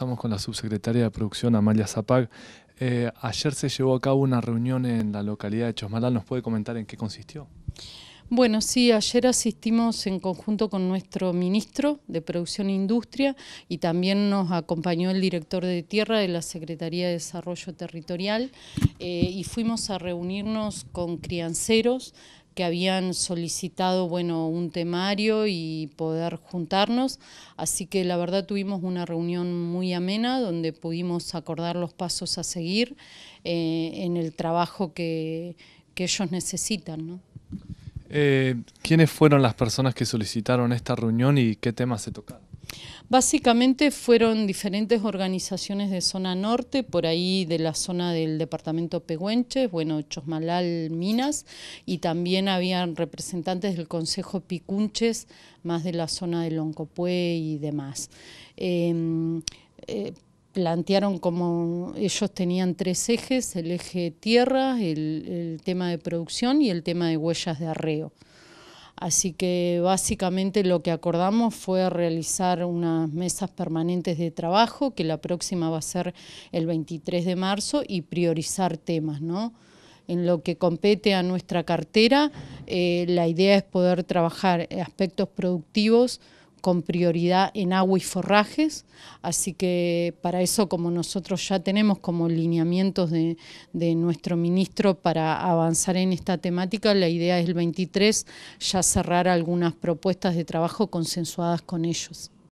estamos con la subsecretaria de Producción, Amalia Zapag. Eh, ayer se llevó a cabo una reunión en la localidad de Chosmalal. ¿Nos puede comentar en qué consistió? Bueno, sí, ayer asistimos en conjunto con nuestro ministro de Producción e Industria y también nos acompañó el director de Tierra de la Secretaría de Desarrollo Territorial eh, y fuimos a reunirnos con crianceros, habían solicitado bueno, un temario y poder juntarnos. Así que la verdad tuvimos una reunión muy amena donde pudimos acordar los pasos a seguir eh, en el trabajo que, ellos necesitan. Eh, ¿Quiénes fueron las personas que solicitaron esta reunión y qué temas se tocaron? Básicamente fueron diferentes organizaciones de zona norte, por ahí de la zona del departamento Pehuenches, bueno, Chosmalal, Minas, y también habían representantes del Consejo Picunches, más de la zona de Loncopué y demás. Em, eh, plantearon como ellos tenían tres ejes, el eje tierra, el tema de producción y el tema de huellas de arreo. Así que básicamente lo que acordamos fue realizar unas mesas permanentes de trabajo, que la próxima va a ser el 23 de marzo, y priorizar temas, ¿no? En lo que compete a nuestra cartera, eh, la idea es poder trabajar aspectos productivos, con prioridad en agua y forrajes, así que para eso como nosotros ya tenemos como lineamientos de, nuestro ministro para avanzar en esta temática, la idea es el 23 ya cerrar algunas propuestas de trabajo consensuadas con ellos.